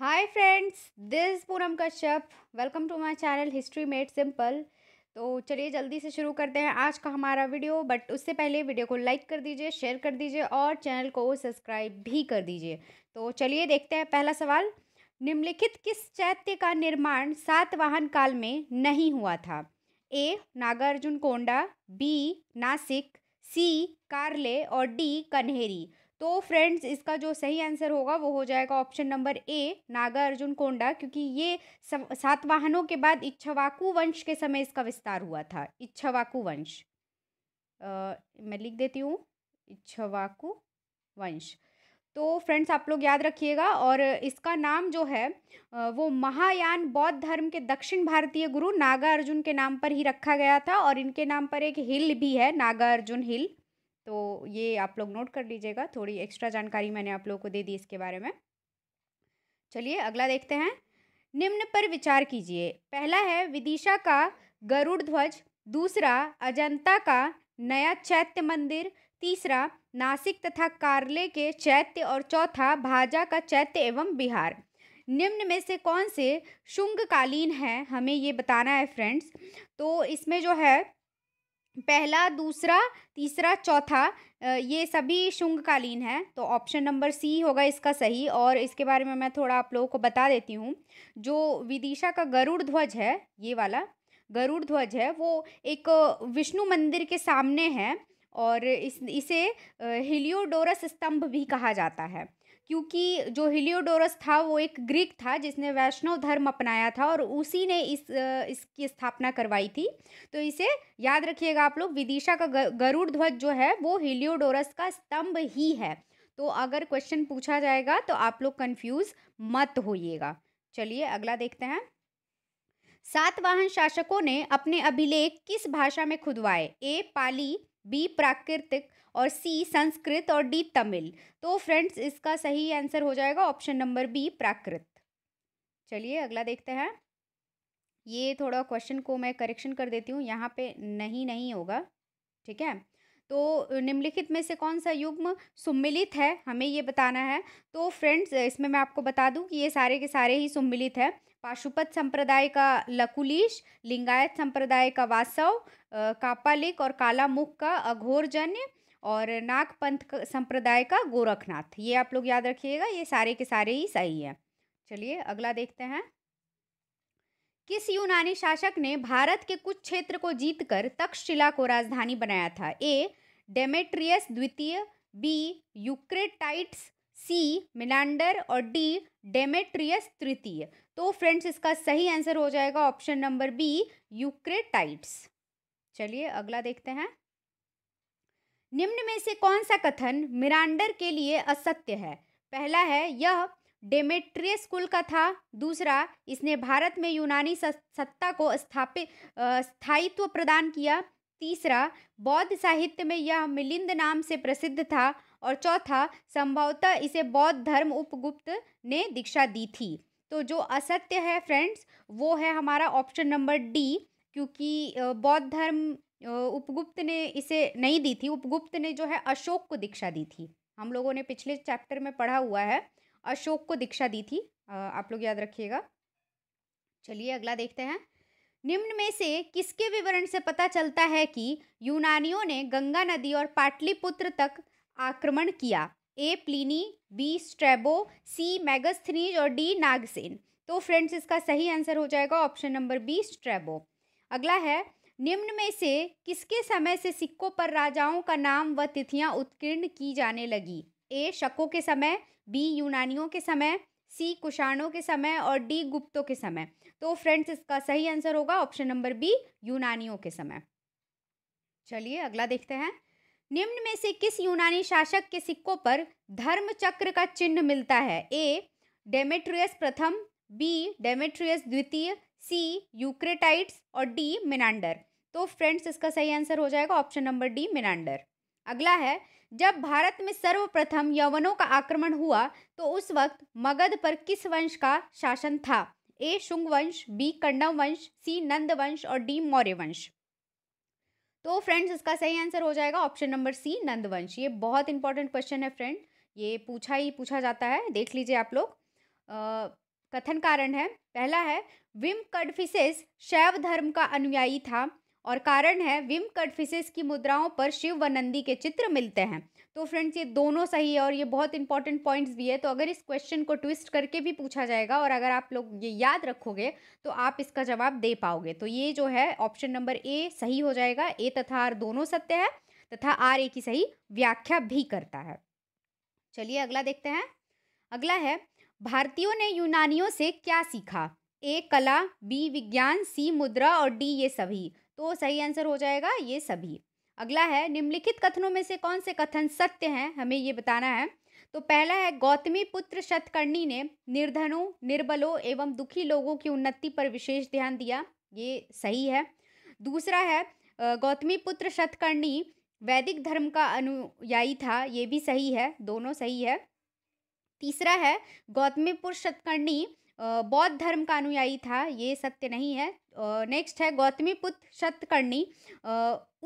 hi friends this Poonam Kashyap welcome to my channel history made simple तो चलिए जल्दी से शुरू करते हैं आज का हमारा वीडियो बट उससे पहले वीडियो को लाइक कर दीजिए शेयर कर दीजिए और चैनल को सब्सक्राइब भी कर दीजिए तो चलिए देखते हैं पहला सवाल निम्नलिखित किस चैत्य का निर्माण सातवाहन काल में नहीं हुआ था A Nagarjunakonda B Nashik C Karle और डी कन्हेरी तो फ्रेंड्स इसका जो सही आंसर होगा वो हो जाएगा option number A Nagarjunakonda क्योंकि ये सातवाहनों के बाद इच्छावाकू वंश के समय इसका विस्तार हुआ था इच्छावाकू वंश आ, मैं लिख देती हूँ इच्छावाकु वंश तो फ्रेंड्स आप लोग याद रखिएगा और इसका नाम जो है वो महायान बौद्ध धर्म के दक्षिण भारतीय गुरु नागा अर्जुन के नाम पर ही रखा गया था और इनके नाम पर एक हिल भी है अर्जुन हिल तो ये आप लोग नोट कर लीजिएगा थोड़ी एक्स्ट्रा जानकारी मैंने आप लोगों को दे दी इसके बारे में चलिए अगला देखते हैं निम्न पर विचार कीजिए पहला है विदिशा का गरुड़ ध्वज दूसरा अजंता का नया चैत्य मंदिर तीसरा नासिक तथा कार्ले के चैत्य और चौथा भाजा का चैत्य एवं बिहार निम्न में से कौन से शुंगकालीन है हमें ये बताना है फ्रेंड्स तो इसमें जो है पहला दूसरा तीसरा चौथा ये सभी शुंगकालीन है तो ऑप्शन नंबर सी होगा इसका सही और इसके बारे में मैं थोड़ा आप लोगों को बता देती हूँ जो विदिशा का गरुड़ ध्वज है ये वाला गरुड़ ध्वज है वो एक विष्णु मंदिर के सामने है और इस इसे हिलियोडोरस स्तंभ भी कहा जाता है क्योंकि जो हिलियोडोरस था वो एक ग्रीक था जिसने वैष्णव धर्म अपनाया था और उसी ने इस इसकी स्थापना करवाई थी तो इसे याद रखिएगा आप लोग विदिशा का गरुड़ ध्वज जो है वो हिलियोडोरस का स्तंभ ही है तो अगर क्वेश्चन पूछा जाएगा तो आप लोग कन्फ्यूज़ मत होइएगा चलिए अगला देखते हैं सातवाहन शासकों ने अपने अभिलेख किस भाषा में खुदवाए ए पाली बी प्राकृतिक और सी संस्कृत और डी तमिल तो फ्रेंड्स इसका सही आंसर हो जाएगा ऑप्शन नंबर बी प्राकृत चलिए अगला देखते हैं ये थोड़ा क्वेश्चन को मैं करेक्शन कर देती हूँ यहाँ पे नहीं नहीं होगा ठीक है तो निम्नलिखित में से कौन सा युग्म सुम्मिलित है हमें ये बताना है तो फ्रेंड्स इसमें मैं आपको बता दूं कि ये सारे के सारे ही सुम्मिलित है पाशुपत संप्रदाय का लकुलीश लिंगायत संप्रदाय का वासव कापालिक और कालामुख का अघोरजन्य और नागपंथ संप्रदाय का गोरखनाथ ये आप लोग याद रखिएगा ये सारे के सारे ही सही हैं चलिए अगला देखते हैं किस यूनानी शासक ने भारत के कुछ क्षेत्र को जीतकर तक्षशिला को राजधानी बनाया था ए डेमेट्रियस द्वितीय बी यूक्रेटाइट्स सी मिलांडर और डी डेमेट्रियस तृतीय तो फ्रेंड्स इसका सही आंसर हो जाएगा ऑप्शन नंबर बी यूक्रेटाइट्स चलिए अगला देखते हैं निम्न में से कौन सा कथन मिरांडर के लिए असत्य है पहला है यह डेमेट्रियस कुल का था दूसरा इसने भारत में यूनानी सत्ता को स्थापित स्थायित्व प्रदान किया तीसरा बौद्ध साहित्य में यह मिलिंद नाम से प्रसिद्ध था और चौथा संभवतः इसे बौद्ध धर्म उपगुप्त ने दीक्षा दी थी तो जो असत्य है फ्रेंड्स वो है हमारा ऑप्शन नंबर डी क्योंकि बौद्ध धर्म उपगुप्त ने इसे नहीं दी थी उपगुप्त ने जो है अशोक को दीक्षा दी थी हम लोगों ने पिछले चैप्टर में पढ़ा हुआ है अशोक को दीक्षा दी थी आप लोग याद रखिएगा चलिए अगला देखते हैं निम्न में से किसके विवरण से पता चलता है कि यूनानियों ने गंगा नदी और पाटलिपुत्र तक आक्रमण किया A Pliny B Strabo C Megasthenes और डी नागसेन तो फ्रेंड्स इसका सही आंसर हो जाएगा ऑप्शन नंबर बी स्ट्रेबो अगला है निम्न में से किसके समय से सिक्कों पर राजाओं का नाम व तिथियां उत्कीर्ण की जाने लगी ए शकों के समय बी यूनानियों के समय सी कुषाणों के समय और डी गुप्तों के समय तो फ्रेंड्स इसका सही आंसर होगा ऑप्शन नंबर बी यूनानियों के समय चलिए अगला देखते हैं निम्न में से किस यूनानी शासक के सिक्कों पर धर्म चक्र का चिन्ह मिलता है ए डेमेट्रियस प्रथम बी डेमेट्रियस द्वितीय सी यूक्रेटाइट्स और डी मिनांडर तो फ्रेंड्स इसका सही आंसर हो जाएगा ऑप्शन नंबर डी मिनांडर अगला है जब भारत में सर्वप्रथम यवनों का आक्रमण हुआ तो उस वक्त मगध पर किस वंश का शासन था ए शुंग वंश बी कंडम वंश सी नंद वंश और डी मौर्य वंश तो फ्रेंड्स इसका सही आंसर हो जाएगा ऑप्शन नंबर सी नंदवंश ये बहुत इंपॉर्टेंट क्वेश्चन है फ्रेंड ये पूछा ही पूछा जाता है देख लीजिए आप लोग कथन कारण है पहला है विम कडफिसेस शैव धर्म का अनुयायी था और कारण है विम कडफिसेस की मुद्राओं पर शिव व नंदी के चित्र मिलते हैं तो फ्रेंड्स ये दोनों सही है और ये बहुत इंपॉर्टेंट पॉइंट्स भी है तो अगर इस क्वेश्चन को ट्विस्ट करके भी पूछा जाएगा और अगर आप लोग ये याद रखोगे तो आप इसका जवाब दे पाओगे तो ये जो है ऑप्शन नंबर ए सही हो जाएगा ए तथा आर दोनों सत्य है तथा आर ए की सही व्याख्या भी करता है चलिए अगला देखते हैं अगला है भारतीयों ने यूनानियों से क्या सीखा ए कला बी विज्ञान सी मुद्रा और डी ये सभी तो सही आंसर हो जाएगा ये सभी अगला है निम्नलिखित कथनों में से कौन से कथन सत्य हैं हमें ये बताना है तो पहला है गौतमी पुत्र शतकर्णी ने निर्धनों निर्बलों एवं दुखी लोगों की उन्नति पर विशेष ध्यान दिया ये सही है दूसरा है गौतमी पुत्र शतकर्णी वैदिक धर्म का अनुयायी था ये भी सही है दोनों सही है तीसरा है गौतमी पुत्र शतकर्णी बौद्ध धर्म का अनुयायी था ये सत्य नहीं है नेक्स्ट है गौतमी पुत्र शतकर्णी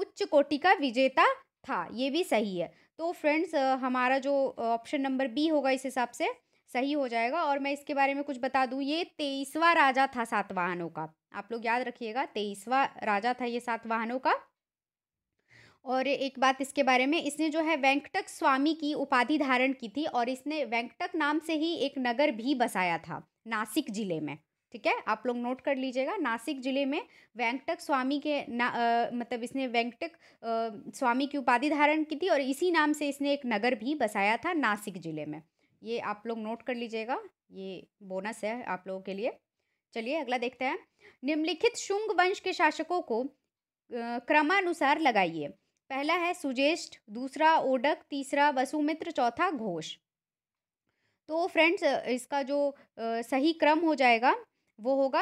उच्च कोटि का विजेता था ये भी सही है तो फ्रेंड्स हमारा जो ऑप्शन नंबर बी होगा इस हिसाब से सही हो जाएगा और मैं इसके बारे में कुछ बता दूं ये तेईसवा राजा था सातवाहनों का आप लोग याद रखिएगा तेईसवा राजा था ये सातवाहनों का और एक बात इसके बारे में इसने जो है वेंकटक स्वामी की उपाधि धारण की थी और इसने वेंकटक नाम से ही एक नगर भी बसाया था नासिक ज़िले में ठीक है आप लोग नोट कर लीजिएगा नासिक जिले में वेंकटक स्वामी के ना आ, मतलब इसने वेंकटक स्वामी की उपाधि धारण की थी और इसी नाम से इसने एक नगर भी बसाया था नासिक जिले में ये आप लोग नोट कर लीजिएगा ये बोनस है आप लोगों के लिए चलिए अगला देखते हैं निम्नलिखित शुंग वंश के शासकों को क्रमानुसार लगाइए पहला है सुजेष्ठ दूसरा ओडक तीसरा वसुमित्र चौथा घोष तो फ्रेंड्स इसका जो सही क्रम हो जाएगा वो होगा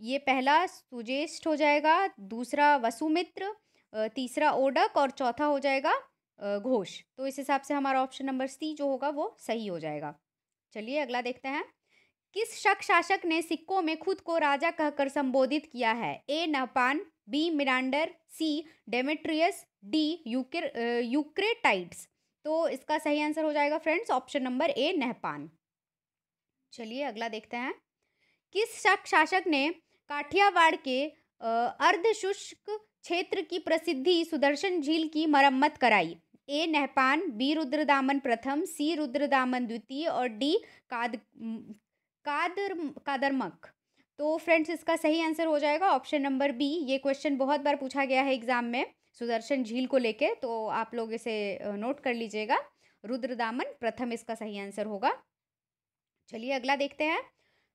ये पहला सुजेष्ठ हो जाएगा दूसरा वसुमित्र तीसरा ओडक और चौथा हो जाएगा घोष तो इस हिसाब से हमारा ऑप्शन नंबर सी जो होगा वो सही हो जाएगा चलिए अगला देखते हैं किस शक शासक ने सिक्कों में खुद को राजा कहकर संबोधित किया है A Nahapana B Menander C Demetrius D Eucratides तो इसका सही आंसर हो जाएगा friends option number A Nahapana चलिए अगला देखते हैं किस शक शासक ने काठियावाड़ के अर्ध शुष्क क्षेत्र की प्रसिद्धि सुदर्शन झील की मरम्मत कराई ए नहपान बी रुद्रदामन प्रथम सी रुद्रदामन द्वितीय और डी काद कादर कादरमक तो फ्रेंड्स इसका सही आंसर हो जाएगा ऑप्शन नंबर बी ये क्वेश्चन बहुत बार पूछा गया है एग्जाम में सुदर्शन झील को लेके तो आप लोग इसे नोट कर लीजिएगा रुद्रदामन प्रथम इसका सही आंसर होगा चलिए अगला देखते हैं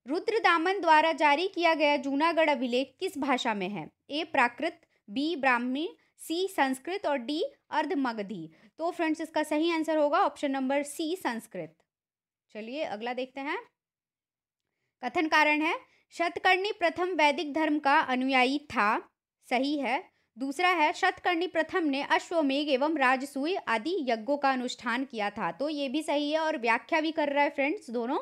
रुद्रदामन द्वारा जारी किया गया जूनागढ़ अभिलेख किस भाषा में है A Prakrit B Brahmi C Sanskrit और डी अर्धमगधी तो फ्रेंड्स इसका सही आंसर होगा ऑप्शन नंबर सी संस्कृत चलिए अगला देखते हैं कथन कारण है शतकर्णी प्रथम वैदिक धर्म का अनुयायी था सही है दूसरा है शतकर्णी प्रथम ने अश्वमेघ एवं राजसूय आदि यज्ञों का अनुष्ठान किया था तो ये भी सही है और व्याख्या भी कर रहा है फ्रेंड्स दोनों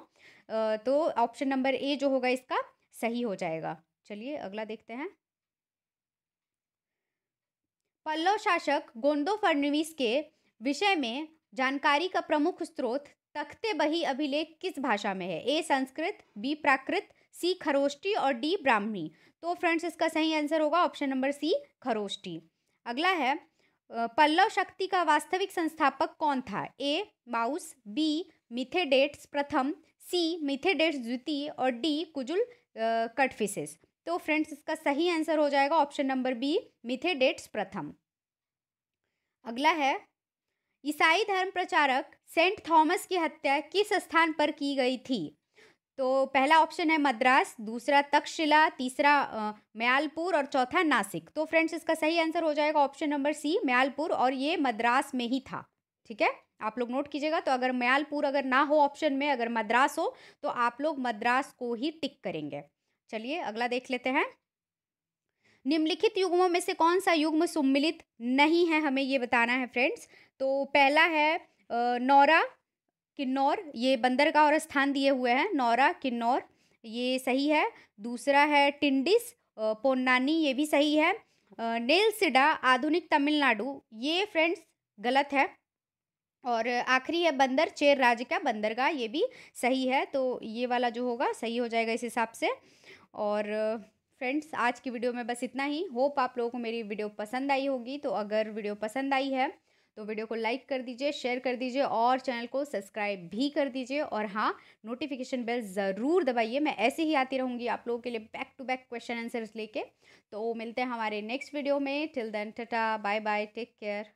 तो ऑप्शन नंबर ए जो होगा इसका सही हो जाएगा चलिए अगला देखते हैं पल्लव शासक गोंदो फडनवीस के विषय में जानकारी का प्रमुख स्रोत तख्ते बही अभिलेख किस भाषा में है ए संस्कृत बी प्राकृत सी खरोष्टी और डी ब्राह्मी तो फ्रेंड्स इसका सही आंसर होगा ऑप्शन नंबर सी खरोष्टी अगला है पल्लव शक्ति का वास्तविक संस्थापक कौन था ए माउस बी मिथेडेट्स प्रथम सी मिथेडेट्स द्वितीय और डी कुजुल कटफिसेस तो फ्रेंड्स इसका सही आंसर हो जाएगा ऑप्शन नंबर बी मिथेडेट्स प्रथम अगला है ईसाई धर्म प्रचारक सेंट थॉमस की हत्या किस स्थान पर की गई थी तो पहला ऑप्शन है मद्रास दूसरा तक्षशिला तीसरा म्यालपुर और चौथा नासिक तो फ्रेंड्स इसका सही आंसर हो जाएगा ऑप्शन नंबर सी म्यालपुर और ये मद्रास में ही था ठीक है आप लोग नोट कीजिएगा तो अगर म्यालपुर अगर ना हो ऑप्शन में अगर मद्रास हो तो आप लोग मद्रास को ही टिक करेंगे चलिए अगला देख लेते हैं निम्नलिखित युग्मों में से कौन सा युग्म सम्मिलित नहीं है हमें ये बताना है फ्रेंड्स तो पहला है नौरा किन्नौर ये बंदरगाह और स्थान दिए हुए हैं नौरा किन्नौर ये सही है दूसरा है टिंडिस पोन्नानी ये भी सही है नेलसिडा आधुनिक तमिलनाडु ये फ्रेंड्स गलत है और आखिरी है बंदर चेर राज्य का बंदरगाह ये भी सही है तो ये वाला जो होगा सही हो जाएगा इस हिसाब से और फ्रेंड्स आज की वीडियो में बस इतना ही होप आप लोगों को मेरी वीडियो पसंद आई होगी तो अगर वीडियो पसंद आई है तो वीडियो को लाइक कर दीजिए शेयर कर दीजिए और चैनल को सब्सक्राइब भी कर दीजिए और हाँ नोटिफिकेशन बेल ज़रूर दबाइए मैं ऐसे ही आती रहूँगी आप लोगों के लिए back to back question answers लेके तो मिलते हैं हमारे नेक्स्ट वीडियो में till then tata bye bye take care